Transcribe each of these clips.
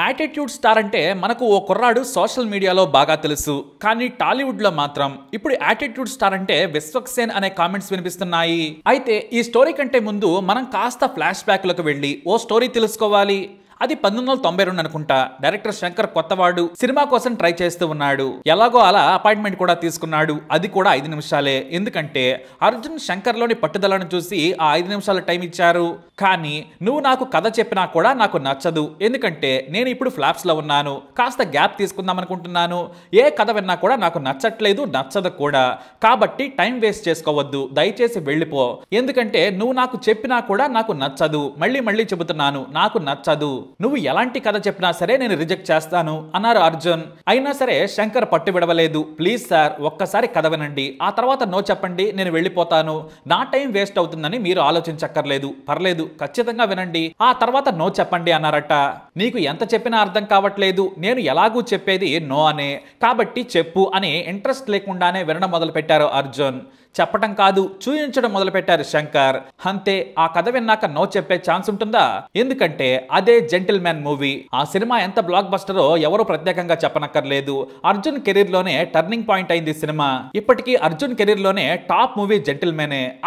attitude star అంటే మనకు ఓ కుర్రాడు సోషల్ మీడియాలో బాగా తెలుసు కానీ టాలీవుడ్లో మాత్రం ఇప్పుడు యాటిట్యూడ్ స్టార్ అంటే విశ్వక్సేన్ అనే కామెంట్స్ వినిపిస్తున్నాయి అయితే ఈ స్టోరీ కంటే ముందు మనం కాస్త ఫ్లాష్ బ్యాక్లకు వెళ్ళి ఓ స్టోరీ తెలుసుకోవాలి అది పంతొమ్మిది వందల తొంభై రెండు అనుకుంటా డైరెక్టర్ శంకర్ కొత్తవాడు సినిమా కోసం ట్రై చేస్తూ ఉన్నాడు ఎలాగో అలా అపాయింట్మెంట్ కూడా తీసుకున్నాడు అది కూడా ఐదు నిమిషాలే ఎందుకంటే అర్జున్ శంకర్లోని పట్టుదలను చూసి ఆ ఐదు నిమిషాల టైం ఇచ్చారు కానీ నువ్వు నాకు కథ చెప్పినా కూడా నాకు నచ్చదు ఎందుకంటే నేను ఇప్పుడు ఫ్లాప్స్లో ఉన్నాను కాస్త గ్యాప్ తీసుకుందాం అనుకుంటున్నాను ఏ కథ విన్నా కూడా నాకు నచ్చట్లేదు నచ్చదు కూడా కాబట్టి టైం వేస్ట్ చేసుకోవద్దు దయచేసి వెళ్ళిపో ఎందుకంటే నువ్వు నాకు చెప్పినా కూడా నాకు నచ్చదు మళ్ళీ మళ్ళీ చెబుతున్నాను నాకు నచ్చదు నువ్వు ఎలాంటి కథ చెప్పినా సరే నేను రిజెక్ట్ చేస్తాను అన్నారు అర్జున్ అయినా సరే శంకర్ పట్టు విడవలేదు ప్లీజ్ సార్ ఒక్కసారి కథ వినండి ఆ తర్వాత నో చెప్పండి నేను వెళ్ళిపోతాను నా టైం వేస్ట్ అవుతుందని మీరు ఆలోచించక్కర్లేదు పర్లేదు ఖచ్చితంగా వినండి ఆ తర్వాత నో చెప్పండి అన్నారట నీకు ఎంత చెప్పినా అర్థం కావట్లేదు నేను ఎలాగూ చెప్పేది నో అనే కాబట్టి చెప్పు అని ఇంట్రెస్ట్ లేకుండానే వినడం మొదలు పెట్టారు అర్జున్ చెప్పటం కాదు చూయించడం మొదలుపెట్టారు శంకర్ అంతే ఆ కథ విన్నాక నో చెప్పే ఛాన్స్ ఉంటుందా ఎందుకంటే అదే జెంటిల్ మ్యాన్ మూవీ ఆ సినిమా ఎంత బ్లాక్ బస్టరో ఎవరు ప్రత్యేకంగా చెప్పనక్కర్లేదు అర్జున్ కెరీర్ లోనే టర్నింగ్ పాయింట్ అయింది సినిమా ఇప్పటికీ అర్జున్ కెరీర్ లోనే టాప్ మూవీ జెంటిల్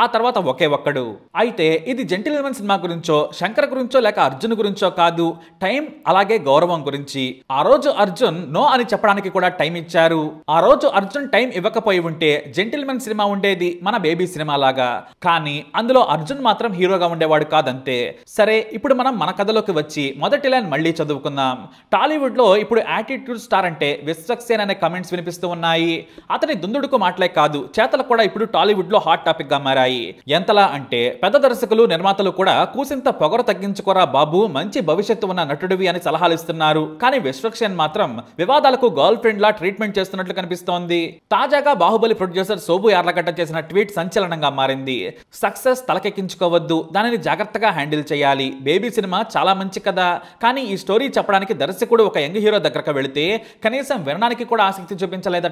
ఆ తర్వాత ఒకే ఒక్కడు అయితే ఇది జెంటిల్ సినిమా గురించో శంకర్ గురించో లేక అర్జున్ గురించో కాదు టైం అలాగే గౌరవం గురించి ఆ రోజు అర్జున్ నో అని చెప్పడానికి కూడా టైం ఇచ్చారు ఆ రోజు అర్జున్ టైం ఇవ్వకపోయి ఉంటే జెంటిల్ సినిమా ఉండే ఉండేది మన బేబీ సినిమా లాగా కానీ అందులో అర్జున్ మాత్రం హీరోగా ఉండేవాడు కాదంతే సరే ఇప్పుడు మనం మన కథలోకి వచ్చి మొదటి లైన్ మళ్ళీ చదువుకుందాం టాలీవుడ్ లో ఇప్పుడు యాటిట్యూడ్ స్టార్ అంటే విశ్వక్సేన్ అనే కమెంట్స్ వినిపిస్తూ ఉన్నాయి అతని దుందుడుకు మాటలే కాదు చేతలు కూడా ఇప్పుడు టాలీవుడ్ లో హాట్ టాపిక్ గా మారాయి ఎంతలా అంటే పెద్ద దర్శకులు నిర్మాతలు కూడా కూసింత పొగరు తగ్గించుకోరా బాబు మంచి భవిష్యత్తు ఉన్న నటుడివి అని సలహాలు ఇస్తున్నారు కానీ విశ్వక్సేన్ మాత్రం వివాదాలకు గర్ల్ ఫ్రెండ్ లా ట్రీట్మెంట్ చేస్తున్నట్లు కనిపిస్తోంది తాజాగా బాహుబలి ప్రొడ్యూసర్ సోబు యార్లగడ్డ చేసిన ట్వీట్ సంచలనంగా మారింది సక్సెస్ తలకెక్కించుకోవద్దు దానిని జాగ్రత్తగా హ్యాండిల్ చేయాలి బేబీ సినిమా చాలా మంచి కదా కానీ ఈ స్టోరీ చెప్పడానికి దర్శకుడు ఒక యంగ్ హీరో దగ్గరకు వెళితే కనీసం వినడానికి కూడా ఆసక్తి చూపించలేదట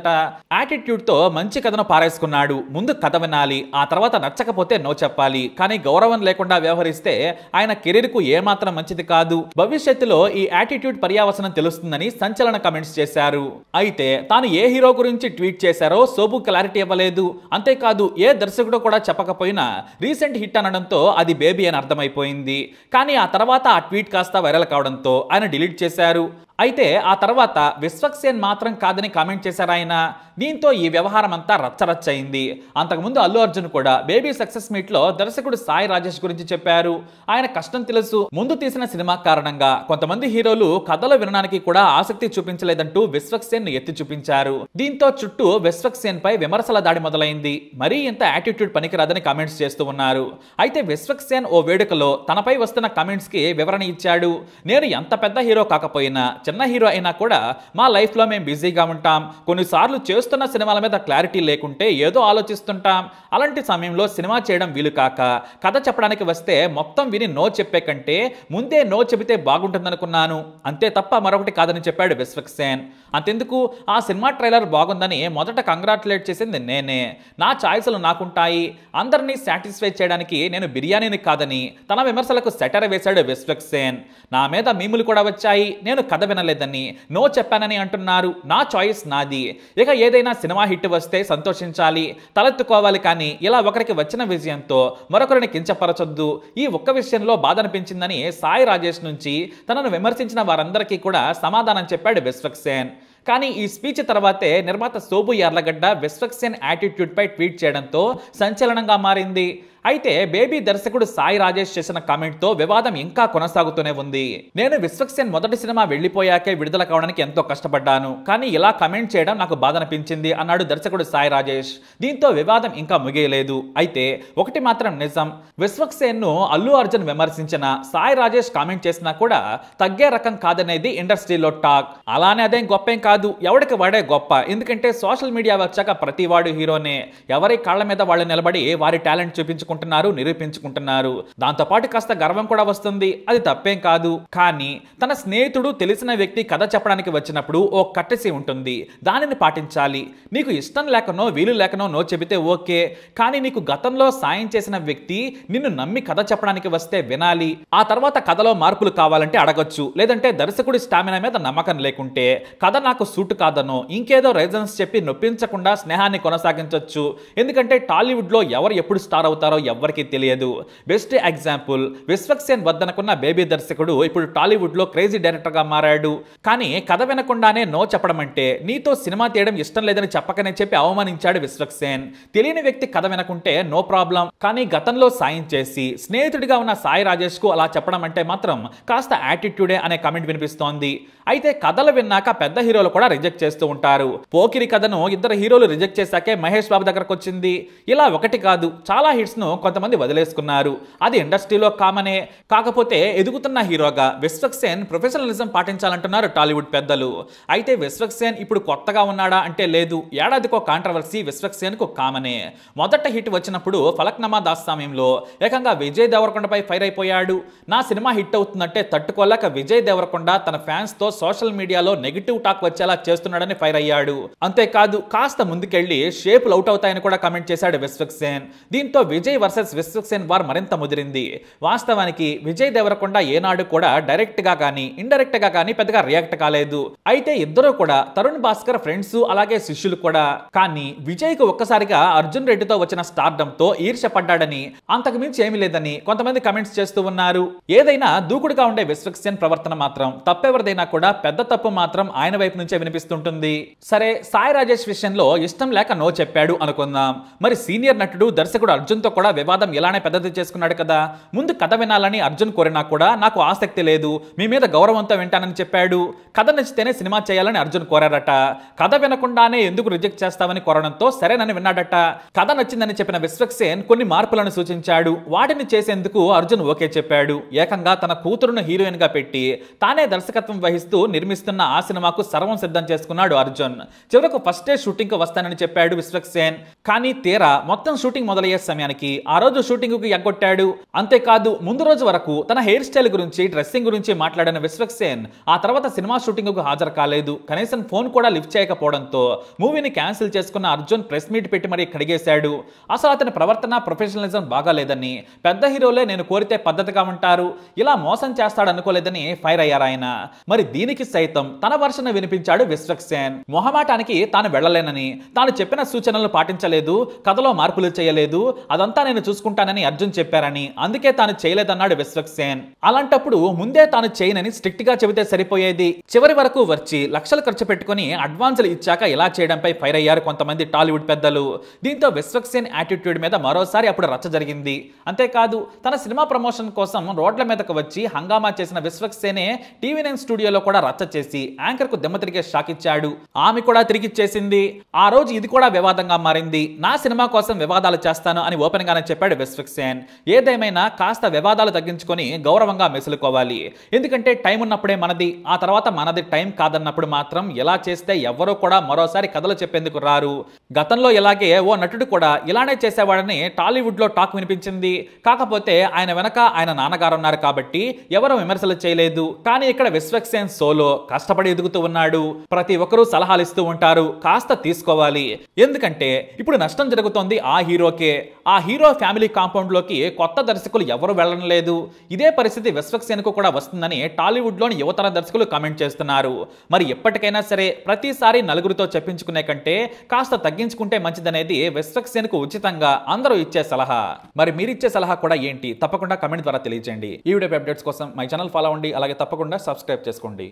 తో మంచి కథను పారేసుకున్నాడు ముందు కథ వినాలి ఆ తర్వాత నచ్చకపోతే నో చెప్పాలి కానీ గౌరవం లేకుండా వ్యవహరిస్తే ఆయన కెరీర్ కు ఏమాత్రం మంచిది కాదు భవిష్యత్తులో ఈ యాటిట్యూడ్ పర్యావసనం తెలుస్తుందని సంచలన కమెంట్స్ చేశారు అయితే తాను ఏ హీరో గురించి ట్వీట్ చేశారో సోబు క్లారిటీ ఇవ్వలేదు అంతే కాదు ఏ దర్శకుడు కూడా చెప్పకపోయినా రీసెంట్ హిట్ అనడంతో అది బేబీ అని అర్థమైపోయింది కానీ ఆ తర్వాత ఆ ట్వీట్ కాస్త వైరల్ కావడంతో ఆయన డిలీట్ చేశారు అయితే ఆ తర్వాత విశ్వక్సేన్ మాత్రం కాదని కామెంట్ చేశారు ఆయన దీంతో ఈ వ్యవహారం అంతా రచ్చరచ్చయింది అంతకుముందు అల్లు అర్జున్ కూడా బేబీ సక్సెస్ మీట్ లో దర్శకుడు సాయి రాజేష్ గురించి చెప్పారు ఆయన కష్టం తెలుసు ముందు తీసిన సినిమా కారణంగా కొంతమంది హీరోలు కథలు వినడానికి కూడా ఆసక్తి చూపించలేదంటూ విశ్వక్సేన్ ఎత్తి చూపించారు దీంతో చుట్టూ విశ్వక్సేన్ పై విమర్శల దాడి మొదలైంది మరీ ఇంత యాటిట్యూడ్ పనికిరాదని కామెంట్స్ చేస్తూ ఉన్నారు అయితే విశ్వక్సేన్ ఓ వేడుకలో తనపై వస్తున్న కామెంట్స్కి వివరణ ఇచ్చాడు నేను ఎంత పెద్ద హీరో కాకపోయినా చిన్న హీరో అయినా కూడా మా లైఫ్లో మేము బిజీగా ఉంటాం కొన్నిసార్లు చేస్తున్న సినిమాల మీద క్లారిటీ లేకుంటే ఏదో ఆలోచిస్తుంటాం అలాంటి సమయంలో సినిమా చేయడం వీలు కాక కథ చెప్పడానికి వస్తే మొత్తం విని నో చెప్పే కంటే ముందే నో చెబితే బాగుంటుందనుకున్నాను అంతే తప్ప మరొకటి కాదని చెప్పాడు విశ్వక్సేన్ అంతెందుకు ఆ సినిమా ట్రైలర్ బాగుందని మొదట కంగ్రాచులేట్ చేసింది నేనే నా ఛాయిస్లు నాకుంటాయి అందరినీ సాటిస్ఫై చేయడానికి నేను బిర్యానీని కాదని తన విమర్శలకు సెటర్ వేశాడు విశ్వక్ సేన్ నా మీద మీములు కూడా వచ్చాయి నేను కథ వినలేదని నో చెప్పానని అంటున్నారు నా చాయిస్ నాది ఇక ఏదైనా సినిమా హిట్ వస్తే సంతోషించాలి తలెత్తుకోవాలి కానీ ఇలా ఒకరికి వచ్చిన విజయంతో మరొకరిని కించపరచొద్దు ఈ ఒక్క విషయంలో బాధ అనిపించిందని సాయి రాజేష్ నుంచి తనను విమర్శించిన వారందరికీ కూడా సమాధానం చెప్పాడు విశ్వక్ సేన్ కానీ ఈ స్పీచ్ తర్వాతే నిర్మాత సోబు యార్లగడ్డ విశ్వక్సేన్ యాటిట్యూడ్పై ట్వీట్ చేయడంతో సంచలనంగా మారింది అయితే బేబీ దర్శకుడు సాయి రాజేష్ చేసిన కామెంట్ తో వివాదం ఇంకా కొనసాగుతూనే ఉంది నేను విశ్వక్సేన్ మొదటి సినిమా వెళ్లిపోయాకే విడుదల కావడానికి ఎంతో కష్టపడ్డాను కానీ ఇలా కమెంట్ చేయడం నాకు బాధ అనిపించింది అన్నాడు దర్శకుడు సాయి రాజేష్ దీంతో వివాదం ఇంకా ముగియలేదు అయితే ఒకటి మాత్రం నిజం విశ్వక్సేన్ ను అల్లు అర్జున్ విమర్శించిన సాయి రాజేష్ కామెంట్ చేసినా కూడా తగ్గే రకం కాదనేది ఇండస్ట్రీలో టాక్ అలానే అదేం గొప్పేం కాదు ఎవడికి వాడే గొప్ప ఎందుకంటే సోషల్ మీడియా వచ్చాక ప్రతి వాడు హీరోనే ఎవరి కాళ్ళ మీద వాళ్ళు నిలబడి వారి టాలెంట్ చూపించుకుంటారు చేసుకుంటున్నారు నిరూపించుకుంటున్నారు దాంతోపాటు కాస్త గర్వం కూడా వస్తుంది అది తప్పేం కాదు కానీ తన స్నేహితుడు తెలిసిన వ్యక్తి కథ చెప్పడానికి వచ్చినప్పుడు ఓ కట్టసి ఉంటుంది దానిని పాటించాలి నీకు ఇష్టం లేకనో వీలు లేకనో నో చెబితే ఓకే కానీ నీకు గతంలో సాయం చేసిన వ్యక్తి నిన్ను నమ్మి కథ చెప్పడానికి వస్తే వినాలి ఆ తర్వాత కథలో మార్పులు కావాలంటే అడగొచ్చు లేదంటే దర్శకుడి స్టామినా మీద నమ్మకం లేకుంటే కథ నాకు సూటు కాదనో ఇంకేదో రీజన్స్ చెప్పి నొప్పించకుండా స్నేహాన్ని కొనసాగించవచ్చు ఎందుకంటే టాలీవుడ్లో ఎవరు ఎప్పుడు స్టార్ అవుతారో ఎవ్వరికీ తెలియదు బెస్ట్ ఎగ్జాంపుల్ విశ్వక్సేన్ వద్దనుకున్న బేబీ దర్శకుడు ఇప్పుడు టాలీవుడ్ లో క్రేజీ డైరెక్టర్గా మారాడు కానీ కథ వినకుండానే నో చెప్పడం అంటే నీతో సినిమా తీయడం ఇష్టం లేదని చెప్పకనే చెప్పి అవమానించాడు విశ్వక్సేన్ తెలియని వ్యక్తి కథ వినకుంటే నో ప్రాబ్లం కానీ గతంలో సాయం చేసి స్నేహితుడిగా ఉన్న సాయి రాజేష్ కు అలా చెప్పడం అంటే మాత్రం కాస్త యాటిట్యూడే అనే కమెంట్ వినిపిస్తోంది అయితే కథలు విన్నాక పెద్ద హీరోలు కూడా రిజెక్ట్ చేస్తూ ఉంటారు పోకిరి కథను ఇద్దరు హీరోలు రిజెక్ట్ చేశాకే మహేష్ బాబు దగ్గరకు వచ్చింది ఇలా ఒకటి కాదు చాలా హిట్స్ ను కొంతమంది వదిలేసుకున్నారు అది ఇండస్ట్రీలో కామనే కాకపోతే ఎదుగుతున్న హీరోగా విశ్వక్ సేన్ ప్రొఫెషనలిజం పాటించాలంటున్నారు టాలీవుడ్ పెద్దలు అయితే విశ్వక్ సేన్ ఇప్పుడు కొత్తగా ఉన్నాడా అంటే లేదు ఏడాదికో కాంట్రవర్సీ విశ్వక్ సేన్కు కామనే మొదట హిట్ వచ్చినప్పుడు ఫలక్నమా దాస్ సమయంలో ఏకంగా విజయ్ దేవరకొండపై ఫైర్ అయిపోయాడు నా సినిమా హిట్ అవుతుందంటే తట్టుకోలేక విజయ్ దేవరకొండ తన ఫ్యాన్స్ తో సోషల్ మీడియాలో నెగిటివ్ టాక్ వచ్చేలా చేస్తున్నాడని ఫైర్ అయ్యాడు అంతేకాదు కాస్త ముందుకెళ్లి షేపులు అవుట్ అవుతాయని కూడా కమెంట్ చేశాడు విశ్వక్ సేన్ దీంతో విజయ్ వర్సెస్ విశ్వసేన్ వార్ మరింత ముదిరింది వాస్తవానికి విజయ్ దేవరకొండ ఏనాడు కూడా డైరెక్ట్ గా కానీ ఇండైరెక్ట్ గా కానీ పెద్దగా రియాక్ట్ కాలేదు అయితే ఇద్దరు కూడా తరుణ్ భాస్కర్ ఫ్రెండ్స్ అలాగే శిష్యులు కూడా కానీ విజయ్ కు ఒక్కసారిగా అర్జున్ రెడ్డితో వచ్చిన స్టార్డంతో ఈర్ష పడ్డాడని అంతకు మించి ఏమీ లేదని కొంతమంది కమెంట్స్ చేస్తూ ఉన్నారు ఏదైనా దూకుడుగా ఉండే విశ్వక్సేన్ ప్రవర్తన మాత్రం తప్పెవరిదైనా కూడా పెద్ద తప్పు మాత్రం ఆయన వైపు నుంచే వినిపిస్తుంటుంది సరే సాయి రాజేష్ విషయంలో ఇష్టం లేక నో చెప్పాడు అనుకుందాం మరి సీనియర్ నటుడు దర్శకుడు అర్జున్ కూడా వివాదం ఇలానే పెద్దది చేసుకున్నాడు కదా ముందు కథ వినాలని అర్జున్ కోరినా కూడా నాకు ఆసక్తి లేదు మీ మీద గౌరవంతో వింటానని చెప్పాడు కథ నచ్చితేనే సినిమా చేయాలని అర్జున్ కోరారట కథ వినకుండానే ఎందుకు రిజెక్ట్ చేస్తామని కోరడంతో సరేనని విన్నాడట కథ నచ్చిందని చెప్పిన విశ్వక్సేన్ కొన్ని మార్పులను సూచించాడు వాటిని చేసేందుకు అర్జున్ ఓకే చెప్పాడు ఏకంగా తన కూతురును హీరోయిన్ గా పెట్టి తానే దర్శకత్వం వహిస్తూ నిర్మిస్తున్న ఆ సినిమాకు సర్వం సిద్ధం చేసుకున్నాడు అర్జున్ చివరకు ఫస్ట్ డే షూటింగ్ కు వస్తానని చెప్పాడు విశ్వక్సేన్ కానీ తీరా మొత్తం షూటింగ్ మొదలయ్యే సమయానికి ఆ రోజు షూటింగ్ కు ఎగ్గొట్టాడు అంతేకాదు ముందు రోజు వరకు తన హెయిర్ స్టైల్ గురించి డ్రెస్సింగ్ గురించి మాట్లాడిన విశ్వక్ సేన్ ఆ తర్వాత సినిమా షూటింగ్ కు హాజరు కాలేదు కనీసం ఫోన్ కూడా లిఫ్ట్ చేయకపోవడంతో మూవీని క్యాన్సిల్ చేసుకున్న అర్జున్ ప్రెస్ మీట్ పెట్టి మరీ కడిగేశాడు అసలు అతని ప్రవర్తన ప్రొఫెషనలిజం బాగాలేదని పెద్ద హీరోలే నేను కోరితే పద్ధతిగా ఉంటారు ఇలా మోసం చేస్తాడనుకోలేదని ఫైర్ అయ్యారు ఆయన మరి దీనికి సైతం తన వర్షన వినిపించాడు విశ్వక్ సేన్ మొహమాటానికి తాను వెళ్ళలేనని తాను చెప్పిన సూచనలు పాటించలేదు కథలో మార్పులు చేయలేదు అదంతా నేను చూసుకుంటానని అర్జున్ చెప్పారని అందుకే తాను చేయలేదన్నాడు విశ్వక్సేన్ అలాంటప్పుడు ముందే తాను చేయనని స్ట్రిక్ట్ గా చెబితే సరిపోయేది చివరి వరకు వచ్చి లక్షలు ఖర్చు పెట్టుకుని అడ్వాన్సులు ఇచ్చాక ఇలా చేయడంపై ఫైర్ అయ్యారు కొంతమంది టాలీవుడ్ పెద్దలు దీంతో విశ్వక్సేన్ యాటిట్యూడ్ మీద మరోసారి అప్పుడు రచ్చ జరిగింది అంతేకాదు తన సినిమా ప్రమోషన్ కోసం రోడ్ల మీదకు వచ్చి హంగామా చేసిన విశ్వక్సేనే టీవీ నైన్ స్టూడియోలో కూడా రచ్చ చేసి యాంకర్ కు దెమ్మ తిరిగే షాక్ ఇచ్చాడు ఆమె కూడా తిరిగిచ్చేసింది ఆ రోజు ఇది కూడా వివాదంగా మారింది నా సినిమా కోసం వివాదాలు చేస్తాను అని ఓపెన్ గా సమాధానం చెప్పాడు విశ్వక్సేన్ ఏదేమైనా కాస్త వివాదాలు తగ్గించుకొని గౌరవంగా మెసులుకోవాలి ఎందుకంటే టైం ఉన్నప్పుడే మనది ఆ తర్వాత మనది టైం కాదన్నప్పుడు మాత్రం ఎలా చేస్తే ఎవరూ కూడా మరోసారి కథలు చెప్పేందుకు రారు గతంలో ఇలాగే ఓ నటుడు కూడా ఇలానే చేసేవాడని టాలీవుడ్ లో టాక్ వినిపించింది కాకపోతే ఆయన వెనక ఆయన నాన్నగారు ఉన్నారు కాబట్టి ఎవరూ విమర్శలు చేయలేదు కానీ ఇక్కడ విశ్వక్సేన్ సోలో కష్టపడి ఎదుగుతూ ఉన్నాడు ప్రతి ఒక్కరూ సలహాలు ఇస్తూ ఉంటారు కాస్త తీసుకోవాలి ఎందుకంటే ఇప్పుడు నష్టం జరుగుతోంది ఆ హీరోకే ఆ హీరో హీరో ఫ్యామిలీ కాంపౌండ్లోకి కొత్త దర్శకులు ఎవరు వెళ్ళడం లేదు ఇదే పరిస్థితి విశ్వక్సేనకు కూడా వస్తుందని టాలీవుడ్లోని యువతర దర్శకులు కామెంట్ చేస్తున్నారు మరి ఎప్పటికైనా సరే ప్రతిసారి నలుగురితో చెప్పించుకునే కంటే కాస్త తగ్గించుకుంటే మంచిదనేది విశ్వక్సేనకు ఉచితంగా అందరూ ఇచ్చే సలహా మరి మీరిచ్చే సలహా కూడా ఏంటి తప్పకుండా కమెంట్ ద్వారా తెలియజేయండి ఈ వీడియో అప్డేట్స్ కోసం మై ఛానల్ ఫాలో అవ్వండి అలాగే తప్పకుండా సబ్స్క్రైబ్ చేసుకోండి